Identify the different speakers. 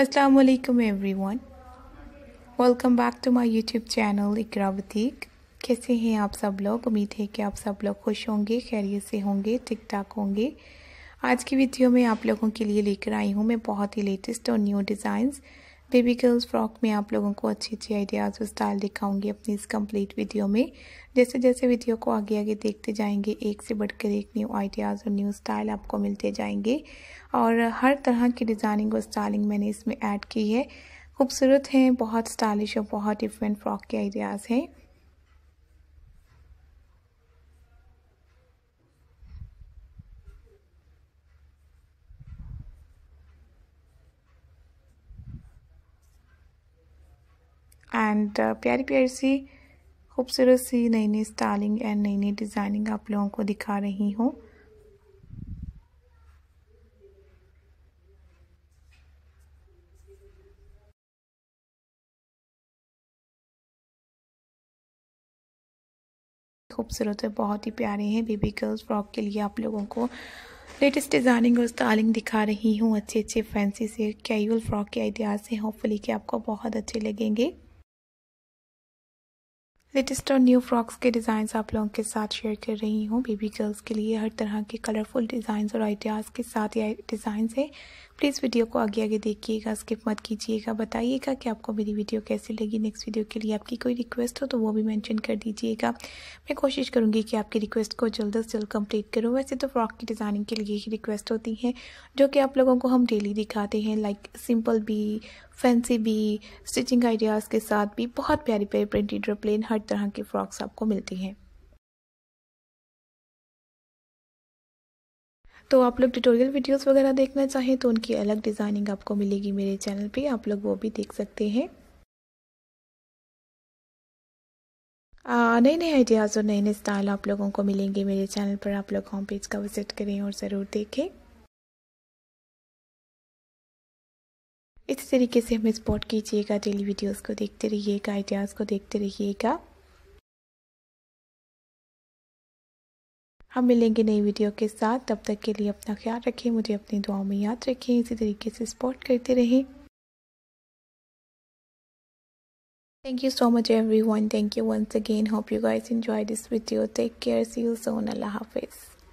Speaker 1: असलकम everyone welcome back to my YouTube channel Iqra बतीक कैसे हैं आप सब लोग उम्मीद है कि आप सब लोग खुश होंगे खैरियत से होंगे ठीक ठाक होंगे आज की वीडियो में आप लोगों के लिए लेकर आई हूँ मैं बहुत ही लेटेस्ट और new designs baby girls frock में आप लोगों को अच्छी अच्छी आइडियाज़ और स्टाइल दिखाऊंगी अपनी इस कंप्लीट वीडियो में जैसे जैसे वीडियो को आगे आगे देखते जाएंगे एक से बढ़कर एक न्यू आइडियाज़ और न्यू स्टाइल आपको मिलते जाएंगे और हर तरह की डिज़ाइनिंग और स्टाइलिंग मैंने इसमें ऐड की है खूबसूरत हैं बहुत स्टाइलिश और बहुत डिफरेंट फ्रॉक के आइडियाज़ हैं एंड uh, प्यारी प्यारी सी खूबसूरत सी नई नई स्टाइलिंग एंड नई नई डिज़ाइनिंग आप लोगों को दिखा रही हूँ खूबसूरत है बहुत ही प्यारे हैं बेबी गर्ल्स फ्रॉक के लिए आप लोगों को लेटेस्ट डिज़ाइनिंग और स्टाइलिंग दिखा रही हूँ अच्छे अच्छे फैंसी से कैजुअल फ्रॉक के आइडियाज़ हैं होपफुली कि आपको बहुत अच्छे लगेंगे लेटेस्ट और न्यू फ्रॉक्स के डिज़ाइन आप लोगों के साथ शेयर कर रही हूँ बेबी गर्ल्स के लिए हर तरह के कलरफुल डिज़ाइंस और आइडियाज़ के साथ ये डिज़ाइंस है प्लीज़ वीडियो को आगे आगे देखिएगा स्किप मत कीजिएगा बताइएगा कि आपको मेरी वीडियो कैसी लगी नेक्स्ट वीडियो के लिए आपकी कोई रिक्वेस्ट हो तो वो भी मेंशन कर दीजिएगा मैं कोशिश करूँगी कि आपकी रिक्वेस्ट को जल्द से जल्द कंप्लीट करूँ वैसे तो फ्रॉक की डिज़ाइनिंग के लिए ही रिक्वेस्ट होती हैं जो कि आप लोगों को हम डेली दिखाते हैं लाइक सिंपल भी फैंसी भी स्टिचिंग आइडियाज़ के साथ भी बहुत प्यारी प्यारी प्रिंटेड प्लेन हर तरह की फ़्रॉक्स आपको मिलती हैं तो आप लोग ट्यूटोरियल वीडियोस वगैरह देखना चाहें तो उनकी अलग डिज़ाइनिंग आपको मिलेगी मेरे चैनल पे आप लोग वो भी देख सकते हैं नए नए आइडियाज़ और नए नए स्टाइल आप लोगों को मिलेंगे मेरे चैनल पर आप लोग होम पेज का विजिट करें और ज़रूर देखें इस तरीके से हमें सपोर्ट कीजिएगा डेली वीडियोस को देखते रहिएगा आइडियाज़ को देखते रहिएगा हम मिलेंगे नई वीडियो के साथ तब तक के लिए अपना ख्याल रखें मुझे अपनी दुआओं में याद रखें इसी तरीके से सपोर्ट करते रहें thank you so much everyone thank you once again hope you guys enjoy this video take care see you soon अल्लाह हाफिज़